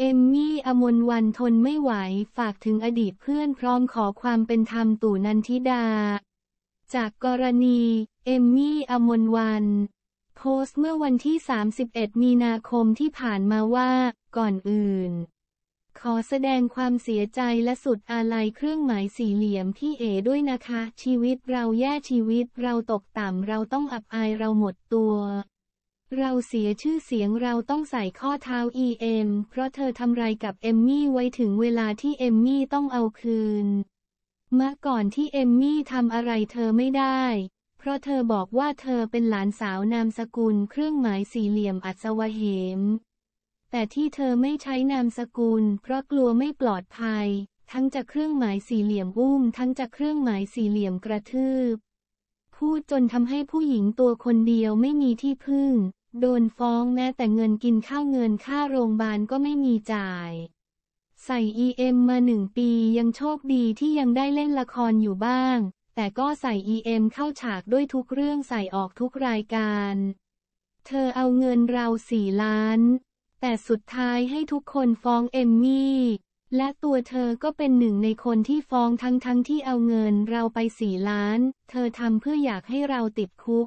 เอมมี่ อมนวันทนไม่ไหว ฝากถึงอดีตเพื่อนพร้อมขอความเป็นธรรมตู่นันทิดา จากกรณี เอมมี่ อมนวันโพสต์เมื่อวันที่ 31 มีนาคมที่ผ่านมาว่า ก่อนอื่น ขอแสดงความเสียใจและสุดอาลัยเครื่องหมายสี่เหลี่ยมพี่เอด้วยนะคะ ชีวิตเราแย่ชีวิตเราตกต่ำ เราต้องอับอายเราหมดตัวเราเสียชื่อเสียงเราต้องใส่ข้อเท้า e อเพราะเธอทำไรกับเอมมี่ไว้ถึงเวลาที่เอมมี่ต้องเอาคืนมอก่อนที่เอมมี่ทำอะไรเธอไม่ได้ เพราะเธอบอกว่าเธอเป็นหลานสาวนามสกุลเครื่องหมายสี่เหลี่ยมอัศวเหม แต่ที่เธอไม่ใช้นามสกุล เพราะกลัวไม่ปลอดภัย ทั้งจากเครื่องหมายสี่เหลี่ยมอุ้มทั้งจากเครื่องหมายสี่เหลี่ยมกระทืบพูดจนทำให้ผู้หญิงตัวคนเดียวไม่มีที่พึ่ง โดนฟ้องแม้แต่เงินกินข้าวเงินค่าโรงพยาบาลก็ไม่มีจ่าย ใส่ EM มาหนึ่งปียังโชคดีที่ยังได้เล่นละครอยู่บ้าง แต่ก็ใส่ EM เข้าฉากด้วยทุกเรื่องใส่ออกทุกรายการ เธอเอาเงินเราสี่ล้าน แต่สุดท้ายให้ทุกคนฟ้องเอมมี่และตัวเธอก็เป็นหนึ่งในคนที่ฟ้องทั้งทั้งที่เอาเงินเราไปสี่ล้าน เธอทำเพื่ออยากให้เราติดคุก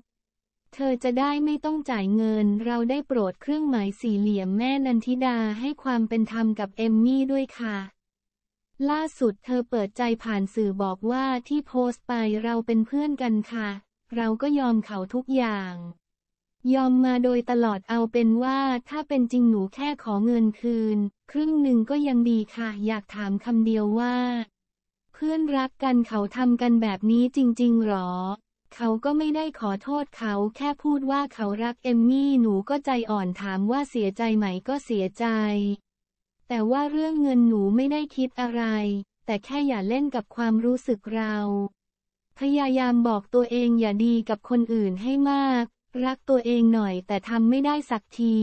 เธอจะได้ไม่ต้องจ่ายเงิน เราได้โปรดเครื่องหมายสี่เหลี่ยมแม่นันทิดา ให้ความเป็นธรรมกับเอมมี่ด้วยค่ะ ล่าสุดเธอเปิดใจผ่านสื่อบอกว่าที่โพสต์ไปเราเป็นเพื่อนกันค่ะ เราก็ยอมเขาทุกอย่างยอมมาโดยตลอดเอาเป็นว่า ถ้าเป็นจริงหนูแค่ขอเงินคืน ครึ่งหนึ่งก็ยังดีค่ะอยากถามคำเดียวว่า เพื่อนรักกันเขาทำกันแบบนี้จริงๆหรอ เขาก็ไม่ได้ขอโทษเขาแค่พูดว่าเขารักเอมมี่หนูก็ใจอ่อนถามว่าเสียใจไหมก็เสียใจ แต่ว่าเรื่องเงินหนูไม่ได้คิดอะไร แต่แค่อย่าเล่นกับความรู้สึกเรา พยายามบอกตัวเองอย่าดีกับคนอื่นให้มากรักตัวเองหน่อยแต่ทำไม่ได้สักที